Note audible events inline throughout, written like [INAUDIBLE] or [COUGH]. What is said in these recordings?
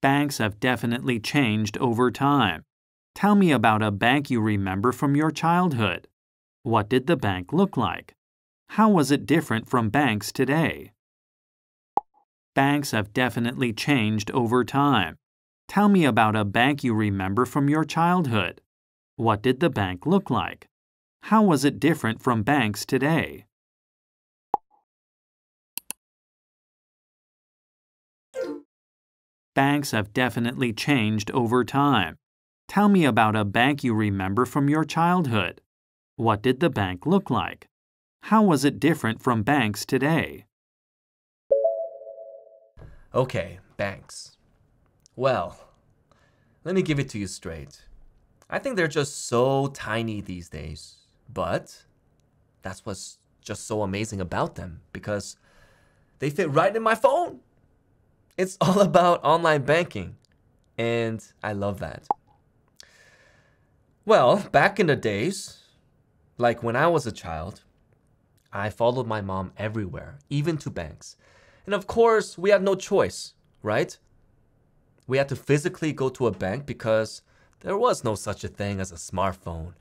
Banks have definitely changed over time. Tell me about a bank you remember from your childhood. What did the bank look like? How was it different from banks today? Banks have definitely changed over time. Tell me about a bank you remember from your childhood. What did the bank look like? How was it different from banks today? banks have definitely changed over time. Tell me about a bank you remember from your childhood. What did the bank look like? How was it different from banks today? Okay, banks. Well, let me give it to you straight. I think they're just so tiny these days, but that's what's just so amazing about them because they fit right in my phone. It's [LAUGHS] all about online banking. And I love that. Well, back in the days, like when I was a child, I followed my mom everywhere, even to banks. And of course, we had no choice, right? We had to physically go to a bank because there was no such a thing as a smartphone,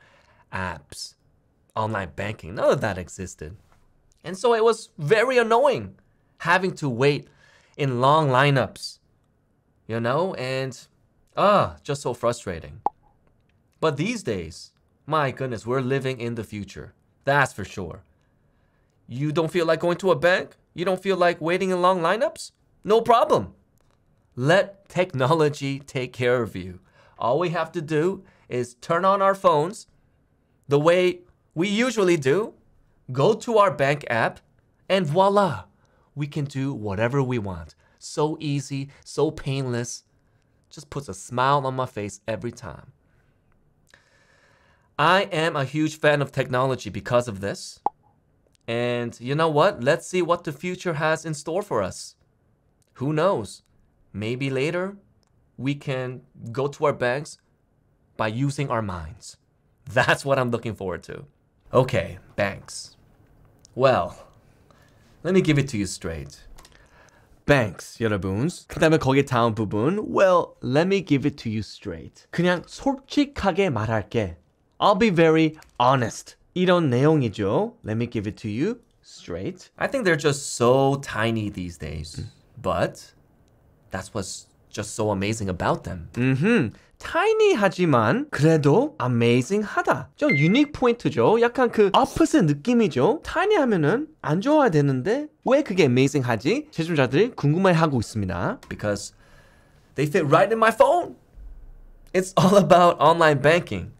apps, online banking. None of that existed. And so it was very annoying having to wait in long lineups, you know, and ah, just so frustrating. But these days, my goodness, we're living in the future. That's for sure. You don't feel like going to a bank? You don't feel like waiting in long lineups? No problem. Let technology take care of you. All we have to do is turn on our phones the way we usually do, go to our bank app, and voila, we can do whatever we want. So easy, so painless. Just puts a smile on my face every time. I am a huge fan of technology because of this. And you know what? Let's see what the future has in store for us. Who knows? Maybe later we can go to our banks by using our minds. That's what I'm looking forward to. Okay, banks. Well, let me give it to you straight. Banks, 여러분. 그 다음에 거기 다음 부분. Well, let me give it to you straight. 그냥 솔직하게 말할게. I'll be very honest. 이런 내용이죠. Let me give it to you straight. I think they're just so tiny these days. But that's what's just so amazing about them. Mm-hmm. 타이니하지만 그래도 amazing하다. 좀 유닉 포인트죠. 약간 그 opposite 느낌이죠. 타이니하면은 안 좋아야 되는데 왜 그게 amazing하지? 제조자들이 궁금해하고 있습니다. Because they fit right in my phone. It's all about online banking.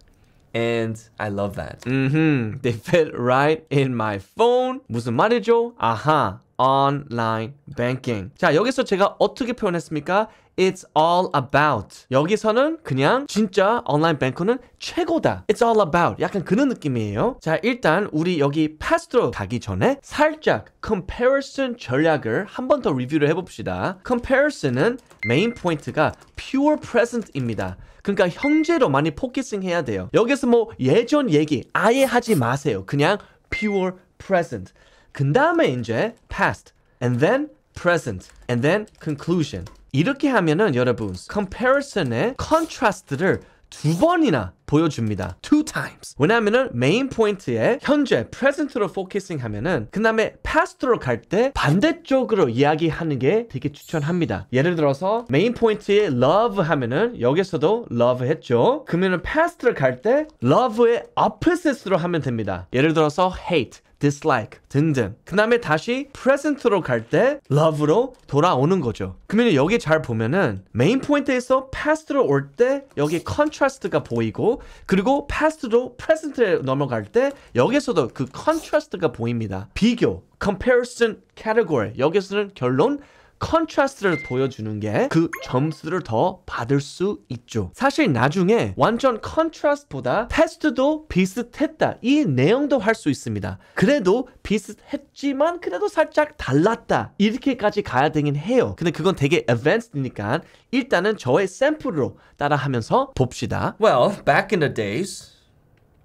And I love that. Mm-hmm. They fit right in my phone. 무슨 말이죠? 아하. online banking. 자, 여기서 제가 어떻게 표현했습니까? It's all about. 여기서는 그냥 진짜 온라인 뱅크는 최고다. It's all about. 약간 그런 느낌이에요. 자, 일단 우리 여기 pass through 가기 전에 살짝 comparison 전략을 한 번 더 리뷰를 해봅시다. comparison은 메인 포인트가 pure present입니다. 그러니까 현재로 많이 포커싱 해야 돼요. 여기서 뭐 예전 얘기 아예 하지 마세요. 그냥 pure present. 그 다음에 이제 past and then present and then conclusion. 이렇게 하면은 여러분 comparison의 contrast를 두 번이나 보여줍니다. Two times. 왜냐하면은 메인 포인트에 현재 present로 focusing 하면은 그 다음에 past로 갈 때 반대쪽으로 이야기하는 게 되게 추천합니다. 예를 들어서 메인 포인트에 love 하면은 여기서도 love 했죠. 그러면은 past를 갈 때 love의 opposite로 하면 됩니다. 예를 들어서 hate. dislike 등등. 그 다음에 다시 present로 갈 때 love로 돌아오는 거죠. 그러면 여기 잘 보면은 메인 포인트에서 past로 올 때 여기 contrast가 보이고 그리고 past로 present에 넘어갈 때 여기서도 그 contrast가 보입니다. 비교, comparison, category. 여기서는 결론, 컨트라스트를 보여주는 게 그 점수를 더 받을 수 있죠. 사실 나중에 완전 컨트라스트보다 테스트도 비슷했다. 이 내용도 할 수 있습니다. 그래도 비슷했지만 그래도 살짝 달랐다. 이렇게까지 가야 되긴 해요. 근데 그건 되게 advanced니까 일단은 저의 샘플로 따라하면서 봅시다. Well, back in the days,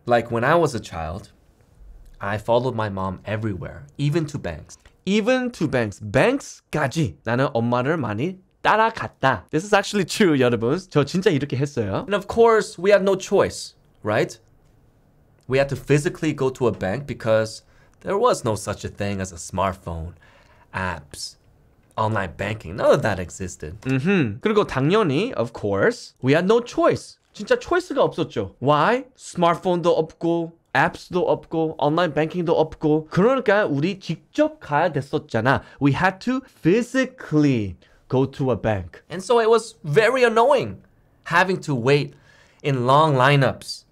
like when I was a child, I followed my mom everywhere, even to banks. even to banks, banks까지 나는 엄마를 많이 따라갔다. This is actually true, 여러분. 저 진짜 이렇게 했어요. And of course, we had no choice, right? We had to physically go to a bank because there was no such a thing as a smartphone, apps, online banking. None of that existed. Mm-hmm. 그리고 당연히, of course, we had no choice. 진짜 choice가 없었죠. Why? Smartphone도 없고 앱스도 없고 온라인 뱅킹도 없고 그러니까 우리 직접 가야 됐었잖아. We had to physically go to a bank. And so it was very annoying having to wait in long lineups.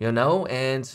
You know, and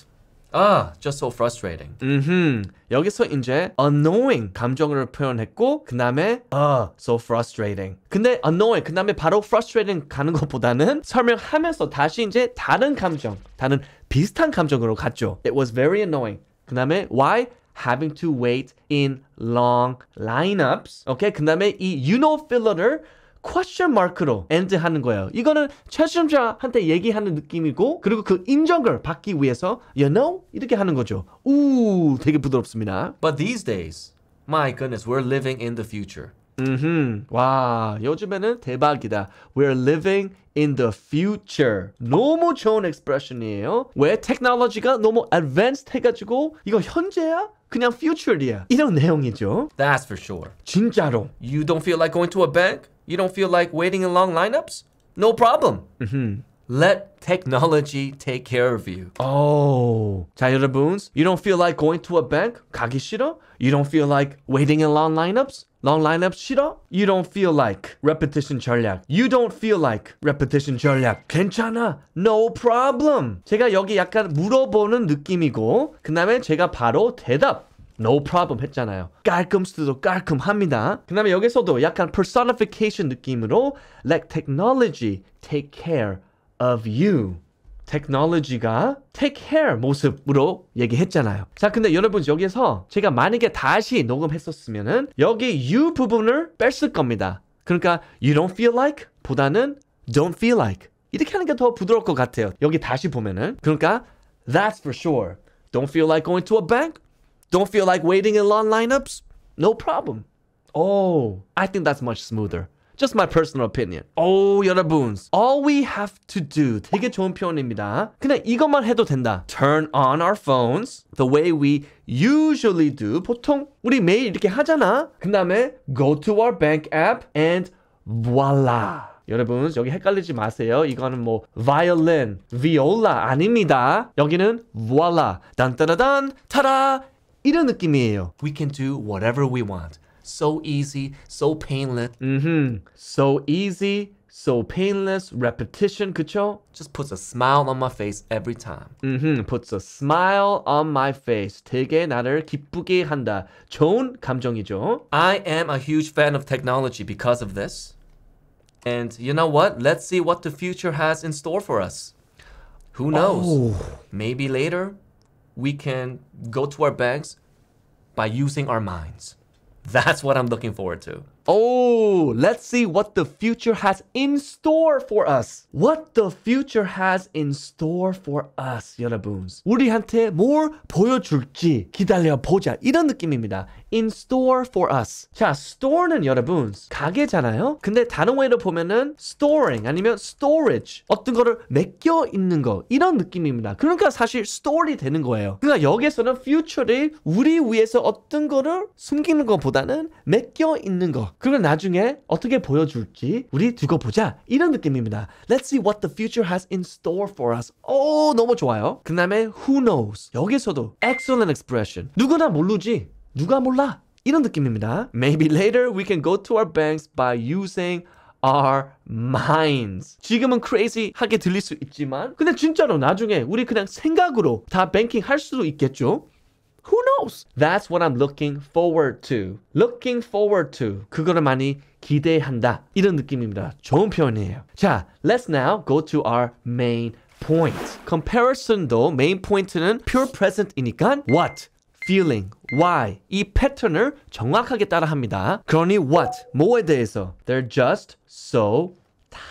아, just so frustrating. 음, 여기서 이제 annoying 감정을 표현했고 그 다음에 아, so frustrating. 근데 annoying 그 다음에 바로 frustrating 가는 것보다는 설명하면서 다시 이제 다른 감정, 다른 비슷한 감정으로 갔죠. It was very annoying. 그 다음에 why having to wait in long lineups. 오케이, okay? 그 다음에 이 you know filler를 question mark로 end 하는 거예요. 이거는 최점자한테 얘기하는 느낌이고 그리고 그 인정을 받기 위해서 you know 이렇게 하는 거죠. 우 되게 부드럽습니다. But these days, my goodness, we're living in the future. 음흠. 와, 요즘에는 대박이다. We're living in the future. 너무 좋은 expression이에요. 왜테크 o 로지가 너무 advanced 해가지고 이거 현재야? 그냥 future이야. 이런 내용이죠. That's for sure. 진짜로. You don't feel like going to a bank? You don't feel like waiting in long lineups? No problem. Mm-hmm. Let technology take care of you. Oh. 자, 여러분, you don't feel like going to a bank? 가기 싫어? You don't feel like waiting in long lineups? Long lineups 싫어? You don't feel like repetition 전략. You don't feel like repetition 전략. 괜찮아. No problem. 제가 여기 약간 물어보는 느낌이고, 그 다음에 제가 바로 대답. no problem 했잖아요. 깔끔 수도 깔끔합니다. 그 다음에 여기서도 약간 personification 느낌으로 let technology take care of you. technology가 take care 모습으로 얘기했잖아요. 자, 근데 여러분 여기서 제가 만약에 다시 녹음했었으면은 여기 you 부분을 뺐을 겁니다. 그러니까 you don't feel like 보다는 don't feel like 이렇게 하는 게 더 부드러울 것 같아요. 여기 다시 보면은 그러니까 that's for sure. Don't feel like going to a bank? Don't feel like waiting in long lineups? No problem. Oh, I think that's much smoother. Just my personal opinion. Oh, 여러분. All we have to do. 되게 좋은 표현입니다. 그냥 이것만 해도 된다. Turn on our phones. The way we usually do. 보통 우리 매일 이렇게 하잖아. 그 다음에 go to our bank app and voila. 여러분 여기 헷갈리지 마세요. 이거는 뭐 violin, viola 아닙니다. 여기는 voila. 단따라단 타라 이런 느낌이에요. We can do whatever we want. So easy, so painless. Mm-hmm. So easy, so painless, repetition, 그쵸? Just puts a smile on my face every time. Mm-hmm. Puts a smile on my face. 되게 나를 기쁘게 한다. 좋은 감정이죠. I am a huge fan of technology because of this. And you know what? Let's see what the future has in store for us. Who knows? Oh. Maybe later, we can go to our banks by using our minds. That's what I'm looking forward to. Oh, let's see what the future has in store for us. What the future has in store for us, 여러분. 우리한테 뭘 보여줄지 기다려보자. 이런 느낌입니다. in store for us. 자, store는 여러분 가게잖아요. 근데 단어로 보면은 storing 아니면 storage 어떤 거를 맡겨 있는 거 이런 느낌입니다. 그러니까 사실 store이 되는 거예요. 그러니까 여기에서는 future를 우리 위해서 어떤 거를 숨기는 것보다는 맡겨 있는 거 그걸 나중에 어떻게 보여줄지 우리 두고 보자 이런 느낌입니다. Let's see what the future has in store for us. 오 너무 좋아요. 그 다음에 who knows 여기서도 excellent expression 누구나 모르지 누가 몰라 이런 느낌입니다. Maybe later we can go to our banks by using our minds. 지금은 crazy 하게 들릴 수 있지만 근데 진짜로 나중에 우리 그냥 생각으로 다 뱅킹 할 수도 있겠죠. Who knows? That's what I'm looking forward to. Looking forward to. 그거를 많이 기대한다. 이런 느낌입니다. 좋은 표현이에요. 자, let's now go to our main point. Comparison도 main point는 pure present이니까 what? feeling, why 이 패턴을 정확하게 따라합니다. 그러니 what 뭐에 대해서 they're just so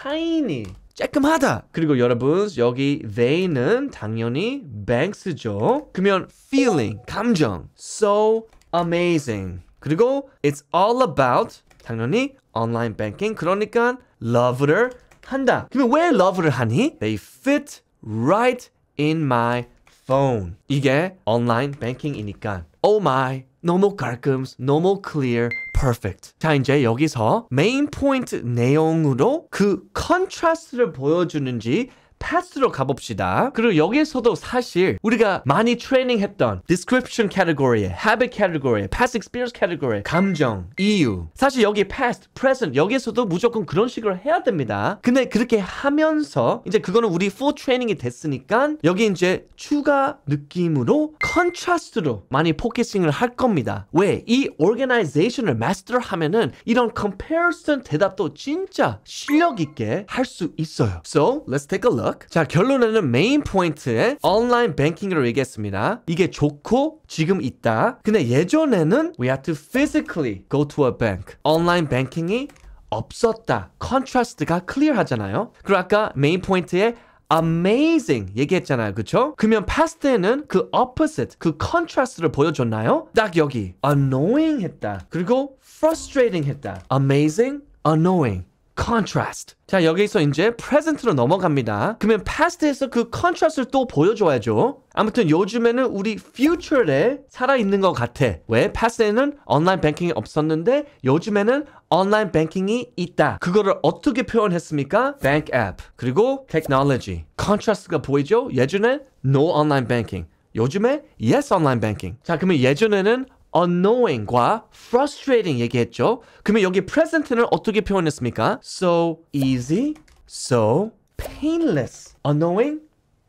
tiny 쬐끔하다. 그리고 여러분 여기 they는 당연히 Banks죠. 그러면 feeling 감정 so amazing. 그리고 it's all about 당연히 online banking 그러니까 love를 한다. 그러면 왜 love를 하니? They fit right in my phone. 이게 online banking이니까 oh my 너무 깔끔, 너무 clear, perfect. 자, 이제 여기서 메인 포인트 내용으로 그 컨트라스트를 보여주는지 패스로 가봅시다. 그리고 여기에서도 사실 우리가 많이 트레이닝 했던 description category, habit category, past experience category, 감정, 이유. 사실 여기 past, present 여기에서도 무조건 그런 식으로 해야 됩니다. 근데 그렇게 하면서 이제 그거는 우리 full n i n g 이 됐으니까 여기 이제 추가 느낌으로 c o n t r a s t 로 많이 포커싱을 할 겁니다. 왜? 이 organization을 m a s 마스터 하면은 이런 comparison 대답도 진짜 실력 있게 할 수 있어요. So, let's take a look. book. 자, 결론에는 메인 포인트에 online banking으로 얘기했습니다. 이게 좋고 지금 있다. 근데 예전에는 we had to physically go to a bank. online banking이 없었다. 컨트라스트가 클리어하잖아요. 그리고 아까 메인 포인트에 amazing 얘기했잖아요. 그쵸? 그러면 past에는 그 opposite, 그 contrast를 보여줬나요? 딱 여기 annoying 했다. 그리고 frustrating 했다. amazing, annoying. contrast. 자, 여기서 이제 present로 넘어갑니다. 그러면 past에서 그 contrast를 또 보여줘야죠. 아무튼 요즘에는 우리 future에 살아있는 것 같아. 왜? past에는 online banking이 없었는데 요즘에는 online banking이 있다. 그거를 어떻게 표현했습니까? bank app. 그리고 technology. contrast가 보이죠? 예전엔 no online banking. 요즘에 yes online banking. 자, 그러면 예전에는 unknowing과 frustrating 얘기했죠. 그러면 여기 present는 어떻게 표현했습니까? So easy, so painless. Unknowing,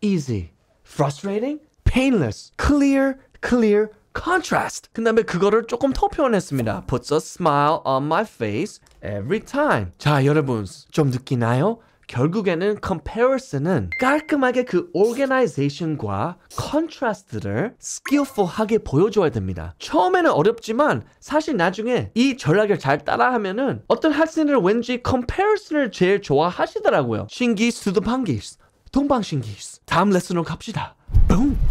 easy. Frustrating, painless. Clear, clear, contrast. 그 다음에 그거를 조금 더 표현했습니다. Puts a smile on my face every time. 자, 여러분 좀 느끼나요? 결국에는 comparison은 깔끔하게 그 organization과 contrast를 skillful하게 보여줘야 됩니다. 처음에는 어렵지만 사실 나중에 이 전략을 잘 따라하면은 어떤 학생들 왠지 comparison을 제일 좋아하시더라고요. 신기 수도방기 동방신기 다음 레슨으로 갑시다. 뿡!